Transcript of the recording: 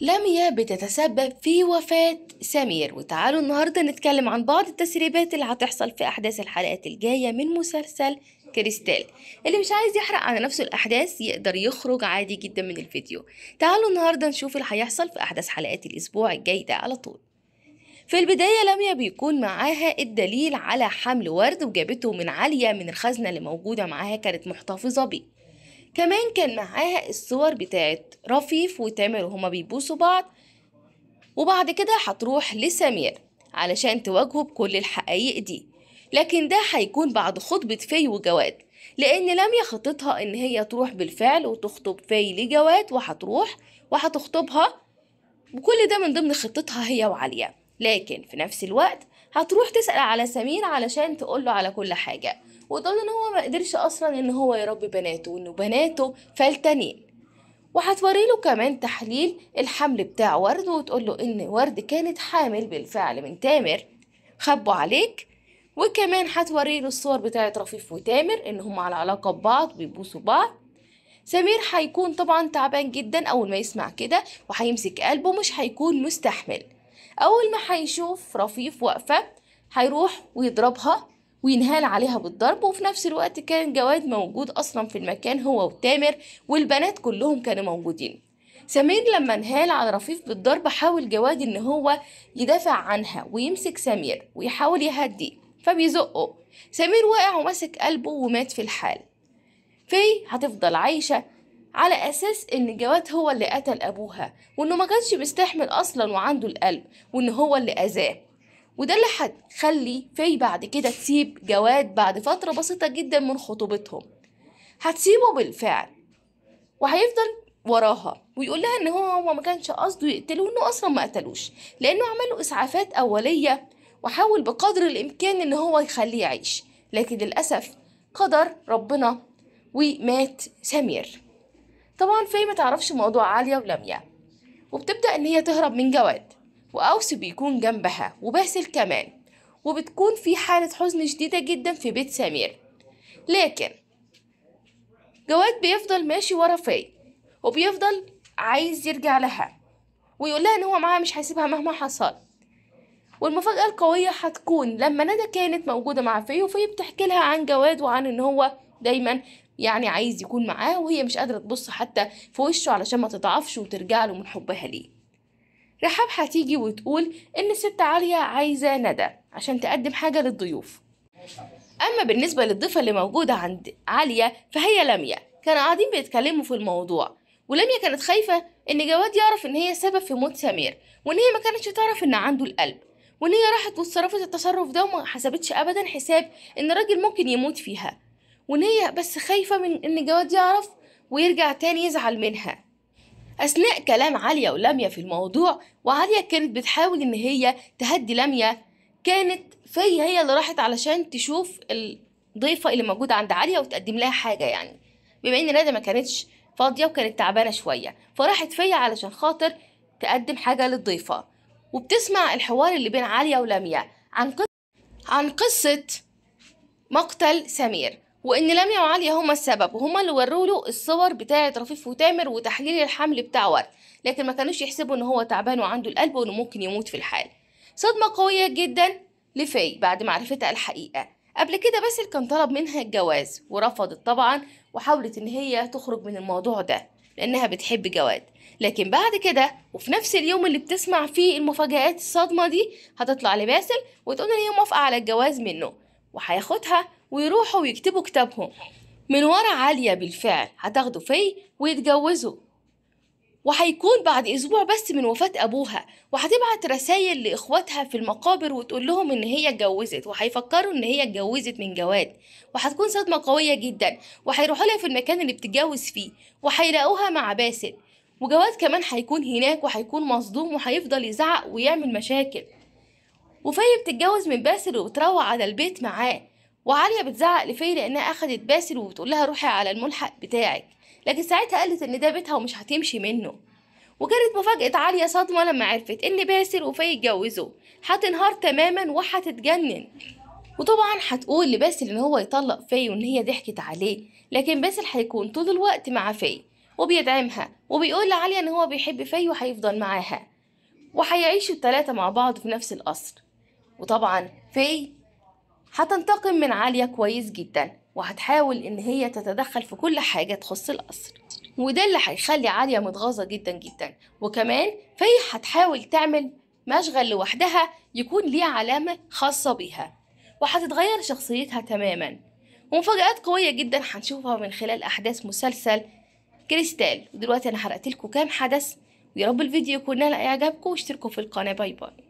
لميا بتتسبب في وفاة سمير وتعالوا النهاردة نتكلم عن بعض التسريبات اللي هتحصل في أحداث الحلقات الجاية من مسلسل كريستال اللي مش عايز يحرق على نفسه الأحداث يقدر يخرج عادي جدا من الفيديو تعالوا النهاردة نشوف اللي هيحصل في أحداث حلقات الأسبوع الجاي ده على طول في البداية لميا بيكون معاها الدليل على حمل ورد وجابته من عالية من الخزنة اللي موجودة معاها كانت محتفظة بيه كمان كان معاها الصور بتاعت رفيف وتامر وهما بيبوسوا بعض وبعد كده هتروح لسمير علشان تواجهه بكل الحقائق دي لكن ده هيكون بعد خطبة في وجواد لأن لم يخططها إن هي تروح بالفعل وتخطب في لجواد وهتروح وهتخطبها وكل ده من ضمن خطتها هي وعليا لكن في نفس الوقت هتروح تسأل على سمير علشان تقوله على كل حاجة وتقول ان هو ما قدرش اصلا ان هو يربي بناته وانه بناته فلتانين وهتوري له كمان تحليل الحمل بتاع ورد وتقول له ان ورد كانت حامل بالفعل من تامر خبوا عليك وكمان هتوري له الصور بتاعه رفيف وتامر ان هم على علاقه ببعض بيبوسوا بعض سمير هيكون طبعا تعبان جدا اول ما يسمع كده وهيمسك قلبه مش هيكون مستحمل أول ما هيشوف رفيف واقفة هيروح ويضربها وينهال عليها بالضرب وفي نفس الوقت كان جواد موجود أصلا في المكان هو وتامر والبنات كلهم كانوا موجودين سمير لما انهال على رفيف بالضرب حاول جواد ان هو يدافع عنها ويمسك سمير ويحاول يهديه فبيزقه سمير وقع ومسك قلبه ومات في الحال في هتفضل عايشة على أساس إن جواد هو اللي قتل أبوها وإنه ما كانش بيستحمل أصلا وعنده القلب وإن هو اللي أذاه وده اللي هتخلي في بعد كده تسيب جواد بعد فترة بسيطة جدا من خطوبتهم هتسيبه بالفعل وهيفضل وراها ويقول لها ان هو هو ما كانش قصده يقتله وانه اصلا ما قتلوش لانه عمل له اسعافات اوليه وحاول بقدر الامكان ان هو يخليه يعيش لكن للاسف قدر ربنا ومات سمير طبعا في ما تعرفش موضوع عالية ولميا وبتبدأ إن هي تهرب من جواد وأوس بيكون جنبها وباسل كمان وبتكون في حالة حزن شديدة جدا في بيت سمير لكن جواد بيفضل ماشي ورا في وبيفضل عايز يرجع لها ويقول لها ان هو معاها مش هيسيبها مهما حصل والمفاجأة القوية هتكون لما ندى كانت موجودة مع في وفي بتحكي لها عن جواد وعن ان هو دايما يعني عايز يكون معاه وهي مش قادرة تبص حتى في وشه علشان ما تضعفش وترجع له من حبها ليه رحاب هتيجي وتقول إن الست عالية عايزة ندى عشان تقدم حاجة للضيوف أما بالنسبة للضيفة اللي موجودة عند عالية فهي لمية كانوا قاعدين بيتكلموا في الموضوع ولمية كانت خايفة إن جواد يعرف إن هي سبب في موت سمير وإن هي ما كانتش تعرف إن عنده القلب وإن هي راحت واتصرفت التصرف ده وما حسبتش أبدا حساب إن راجل ممكن يموت فيها وان هي بس خايفة من ان جواد يعرف ويرجع تاني يزعل منها أثناء كلام عليا ولميا في الموضوع وعليا كانت بتحاول إن هي تهدي لميا كانت فيا هي اللي راحت علشان تشوف الضيفة اللي موجودة عند عليا وتقدم لها حاجة يعني بما إن ندى ما كانتش فاضية وكانت تعبانة شوية فراحت فيا علشان خاطر تقدم حاجة للضيفة وبتسمع الحوار اللي بين عليا ولميا عن قصة عن قصة مقتل سمير وان لميا وعليا هما السبب وهما اللي وروا له الصور بتاعه رفيف وتامر وتحليل الحمل بتاع ورد لكن ما كانوش يحسبوا ان هو تعبان وعنده القلب وانه ممكن يموت في الحال صدمه قويه جدا لفاي بعد معرفتها الحقيقه قبل كده باسل كان طلب منها الجواز ورفضت طبعا وحاولت ان هي تخرج من الموضوع ده لانها بتحب جواد لكن بعد كده وفي نفس اليوم اللي بتسمع فيه المفاجآت الصدمة دي هتطلع لباسل وتقول ان هي موافقة على الجواز منه وهياخدها ويروحوا ويكتبوا كتابهم من ورا عالية بالفعل هتاخدوا في ويتجوزوا وهيكون بعد أسبوع بس من وفاة أبوها وهتبعت رسايل لإخواتها في المقابر وتقول لهم إن هي اتجوزت وهيفكروا إن هي اتجوزت من جواد وهتكون صدمة قوية جدا وهيروحوا لها في المكان اللي بتتجوز فيه وهيلاقوها مع باسل وجواد كمان هيكون هناك وهيكون مصدوم وهيفضل يزعق ويعمل مشاكل وفي بتتجوز من باسل وتروع على البيت معاه وعالية بتزعق لفي لأنها أخدت باسل وبتقول لها روحي على الملحق بتاعك لكن ساعتها قالت إن ده بيتها ومش هتمشي منه وكانت مفاجأة عالية صدمة لما عرفت إن باسل وفي اتجوزوا هتنهار تماما وهتتجنن وطبعا هتقول لباسل إن هو يطلق في وإن هي ضحكت عليه لكن باسل هيكون طول الوقت مع في وبيدعمها وبيقول لعالية إن هو بيحب في وهيفضل معاها وهيعيشوا التلاتة مع بعض في نفس القصر وطبعا في هتنتقم من عالية كويس جدا وهتحاول إن هي تتدخل في كل حاجة تخص القصر وده اللي هيخلي عالية متغاظة جدا جدا وكمان فهي هتحاول تعمل مشغل لوحدها يكون ليه علامة خاصة بيها وهتتغير شخصيتها تماما ومفاجآت قوية جدا هنشوفها من خلال أحداث مسلسل كريستال ودلوقتي أنا حرقت لكم كام حدث ويا رب الفيديو يكون نال إعجابكم واشتركوا في القناة باي باي